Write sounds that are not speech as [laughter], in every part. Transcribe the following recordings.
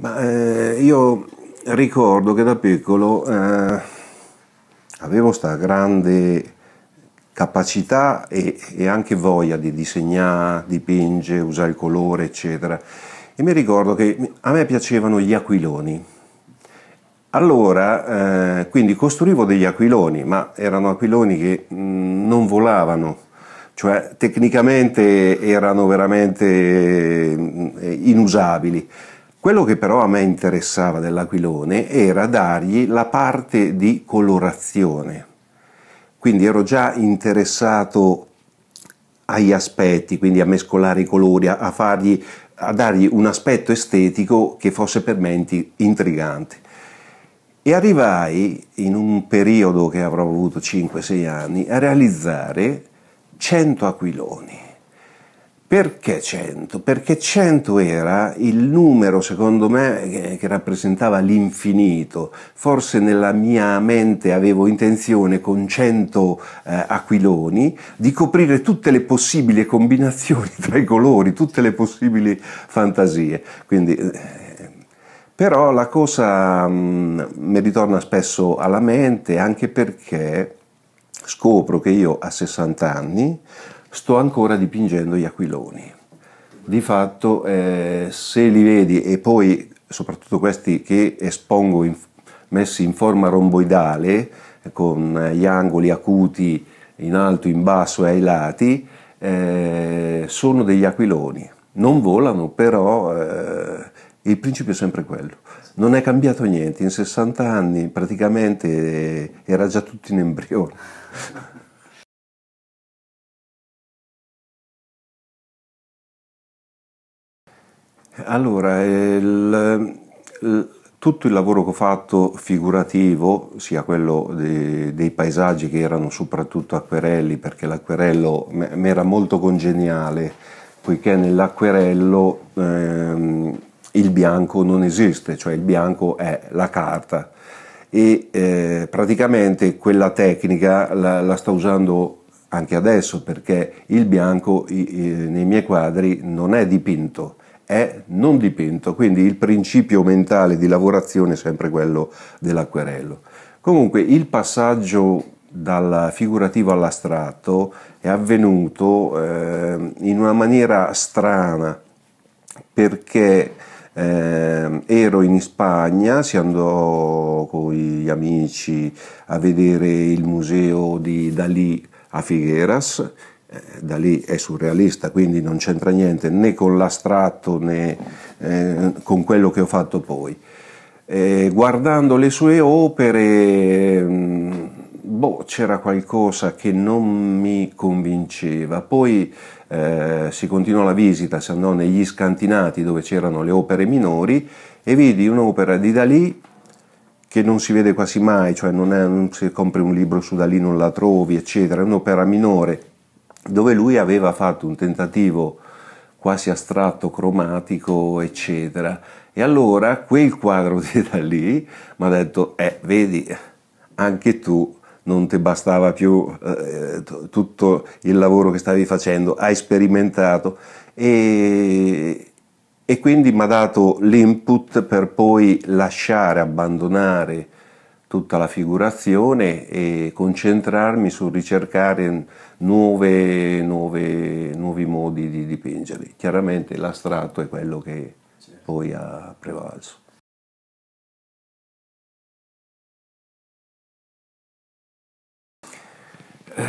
Ma eh, io ricordo che da piccolo eh, avevo questa grande capacità e, e, anche voglia di disegnare, dipingere, usare il colore, eccetera. E mi ricordo che a me piacevano gli aquiloni. Allora, eh, quindi costruivo degli aquiloni, ma erano aquiloni che mh, mm, non volavano, cioè tecnicamente erano veramente mh, mm, inusabili. Quello che però a me interessava dell'aquilone era dargli la parte di colorazione. Quindi ero già interessato agli aspetti, quindi a mescolare i colori, a, fargli, a dargli un aspetto estetico che fosse per me intrigante. E arrivai, in un periodo che avrò avuto 5-6 anni, a realizzare 100 aquiloni perché 100? Perché 100 era il numero, secondo me, che rappresentava l'infinito. Forse nella mia mente avevo intenzione, con 100 eh, aquiloni, di coprire tutte le possibili combinazioni [laughs] tra i colori, tutte le possibili fantasie. Quindi, eh, però la cosa mh, mm, mi ritorna spesso alla mente anche perché scopro che io a 60 anni sto ancora dipingendo gli aquiloni. Di fatto, eh, se li vedi e poi soprattutto questi che espongo in, messi in forma romboidale, eh, con gli angoli acuti in alto, in basso e ai lati, eh, sono degli aquiloni. Non volano, però eh, il principio è sempre quello. Non è cambiato niente, in 60 anni praticamente eh, era già tutto in embrione. Allora, il, il, tutto il lavoro che ho fatto figurativo, sia quello de, dei paesaggi che erano soprattutto acquerelli, perché l'acquerello mi era molto congeniale, poiché nell'acquerello ehm, il bianco non esiste, cioè il bianco è la carta e eh, praticamente quella tecnica la, la sta usando anche adesso perché il bianco i, i, nei miei quadri non è dipinto, è non dipinto, quindi il principio mentale di lavorazione è sempre quello dell'acquerello. Comunque il passaggio dal figurativo all'astratto è avvenuto eh, in una maniera strana perché eh, ero in Spagna, si andò con gli amici a vedere il museo di Dalì a Figueras eh, da lì è surrealista, quindi non c'entra niente né con l'astratto né eh, con quello che ho fatto poi. Eh, guardando le sue opere, mm, boh, c'era qualcosa che non mi convinceva. Poi eh, si continuò la visita, se andò negli scantinati dove c'erano le opere minori e vidi un'opera di Dalì che non si vede quasi mai, cioè non, è, non se compri un libro su Dalì non la trovi, eccetera, è un'opera minore dove lui aveva fatto un tentativo quasi astratto, cromatico, eccetera. E allora quel quadro [laughs] di da lì mi ha detto, eh, vedi, anche tu non ti bastava più eh, tutto il lavoro che stavi facendo, hai sperimentato e, e quindi mi ha dato l'input per poi lasciare, abbandonare tutta la figurazione e concentrarmi sul ricercare nuove, nuove, nuovi modi di dipingere. Chiaramente l'astratto è quello che certo. poi ha prevalso. Eh,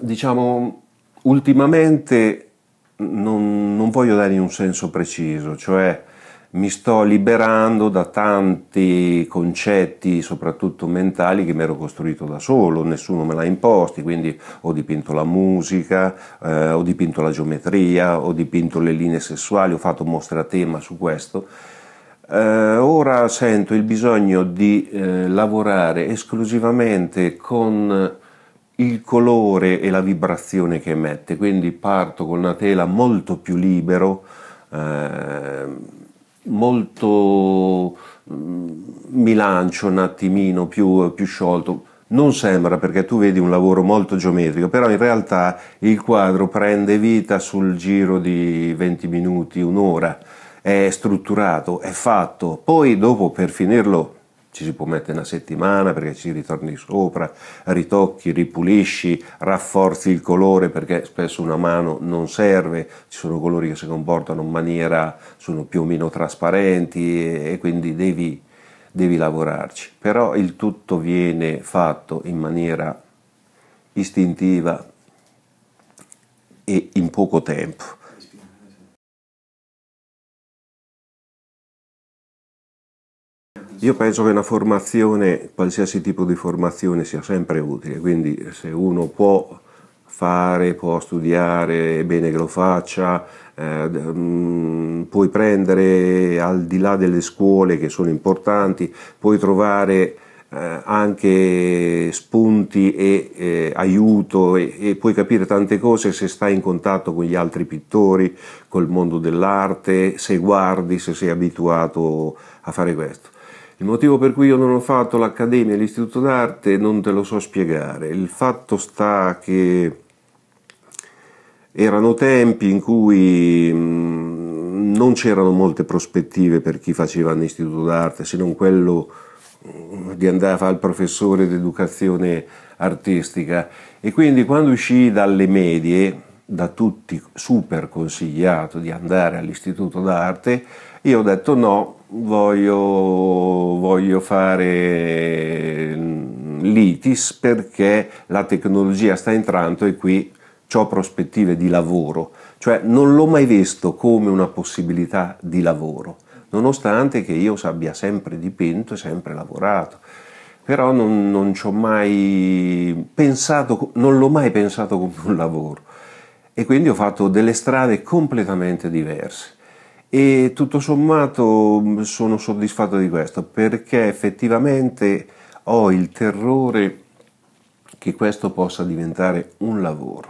diciamo, ultimamente non, non voglio dare un senso preciso, cioè mi sto liberando da tanti concetti, soprattutto mentali, che mi ero costruito da solo, nessuno me l'ha imposti, quindi ho dipinto la musica, eh, ho dipinto la geometria, ho dipinto le linee sessuali, ho fatto mostre a tema su questo. Eh, ora sento il bisogno di eh, lavorare esclusivamente con il colore e la vibrazione che emette, quindi parto con una tela molto più libero. Eh, molto mm, mi lancio un attimino più, più, sciolto. Non sembra perché tu vedi un lavoro molto geometrico, però in realtà il quadro prende vita sul giro di 20 minuti, un'ora, è strutturato, è fatto, poi dopo per finirlo ci si può mettere una settimana perché ci ritorni sopra, ritocchi, ripulisci, rafforzi il colore perché spesso una mano non serve, ci sono colori che si comportano in maniera, sono più o meno trasparenti e, e quindi devi, devi lavorarci. Però il tutto viene fatto in maniera istintiva e in poco tempo Io penso che una formazione, qualsiasi tipo di formazione, sia sempre utile, quindi se uno può fare, può studiare, è bene che lo faccia, eh, mm, puoi prendere al di là delle scuole che sono importanti, puoi trovare eh, anche spunti e eh, aiuto e, e, puoi capire tante cose se stai in contatto con gli altri pittori, col mondo dell'arte, se guardi, se sei abituato a fare questo. Il motivo per cui io non ho fatto l'accademia e l'istituto d'arte non te lo so spiegare. Il fatto sta che erano tempi in cui mm, non c'erano molte prospettive per chi faceva un istituto d'arte, se non quello mm, di andare a fare il professore di educazione artistica. E quindi quando uscii dalle medie, da tutti super consigliato di andare all'istituto d'arte, io ho detto no, voglio, voglio fare mm, l'ITIS perché la tecnologia sta entrando e qui ho prospettive di lavoro, cioè non l'ho mai visto come una possibilità di lavoro, nonostante che io abbia sempre dipinto e sempre lavorato però non, non ci ho mai pensato, non l'ho mai pensato come un lavoro e quindi ho fatto delle strade completamente diverse e tutto sommato mm, sono soddisfatto di questo perché effettivamente ho il terrore che questo possa diventare un lavoro.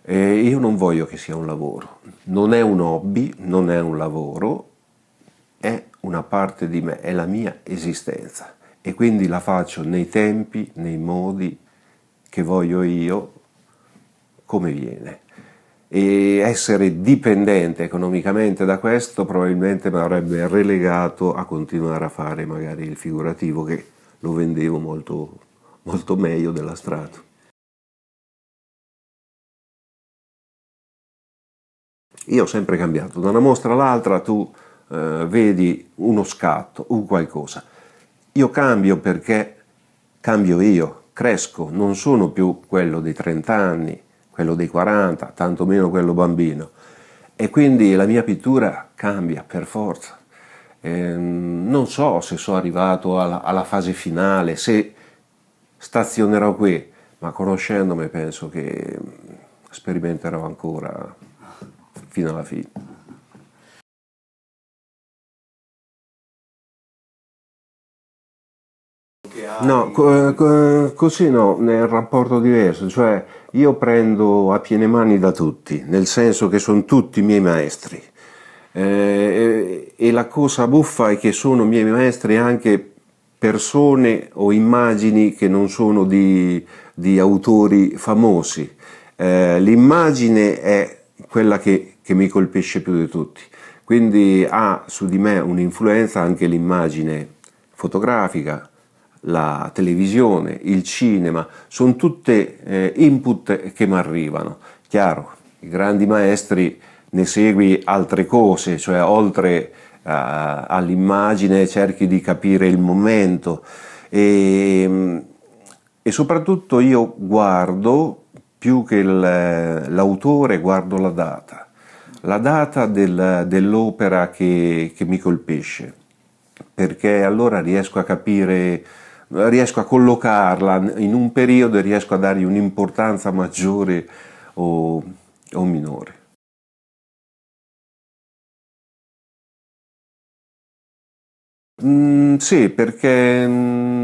E io non voglio che sia un lavoro, non è un hobby, non è un lavoro, è una parte di me, è la mia esistenza e quindi la faccio nei tempi, nei modi che voglio io, come viene e essere dipendente economicamente da questo probabilmente mi avrebbe relegato a continuare a fare magari il figurativo che lo vendevo molto, molto meglio della strada. Io ho sempre cambiato, da una mostra all'altra tu eh, vedi uno scatto, un qualcosa. Io cambio perché cambio io, cresco, non sono più quello dei 30 anni, quello dei 40, tantomeno quello bambino. E quindi la mia pittura cambia per forza. Ehm, non so se sono arrivato alla, alla fase finale, se stazionerò qui, ma conoscendomi penso che mm, sperimenterò ancora fino alla fine. che hai? No, eh, così no, nel rapporto diverso, cioè io prendo a piene mani da tutti, nel senso che sono tutti i miei maestri. Eh, e la cosa buffa è che sono miei maestri anche persone o immagini che non sono di, di autori famosi. Eh, l'immagine è quella che, che mi colpisce più di tutti, quindi ha su di me un'influenza anche l'immagine fotografica, la televisione, il cinema, sono tutte eh, input che mi arrivano. Chiaro, i grandi maestri ne segui altre cose, cioè oltre uh, all'immagine cerchi di capire il momento e, ehm, e soprattutto io guardo più che il, l'autore, guardo la data, la data del, dell'opera che, che mi colpisce, perché allora riesco a capire riesco a collocarla in un periodo e riesco a dargli un'importanza maggiore o, o minore. Mm, sì, perché mm,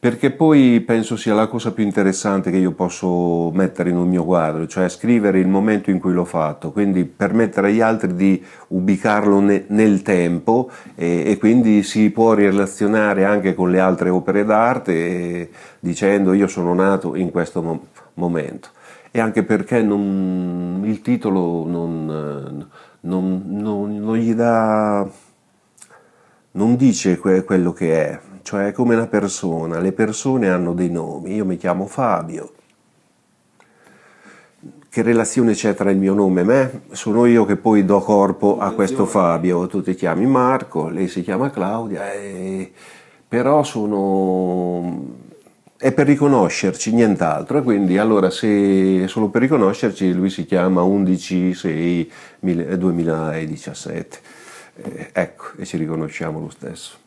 perché poi penso sia la cosa più interessante che io posso mettere in un mio quadro, cioè scrivere il momento in cui l'ho fatto, quindi permettere agli altri di ubicarlo ne, nel tempo e, e, quindi si può relazionare anche con le altre opere d'arte e, dicendo io sono nato in questo mo- momento. E anche perché non, il titolo non, non, non gli dà non dice quello che è, cioè come una persona, le persone hanno dei nomi, io mi chiamo Fabio. Che relazione c'è tra il mio nome e me? Sono io che poi do corpo a questo Fabio, tu ti chiami Marco, lei si chiama Claudia, e... però sono è per riconoscerci, nient'altro. E quindi allora se è solo per riconoscerci lui si chiama 11-6-2017. Eh, ecco, e ci riconosciamo lo stesso.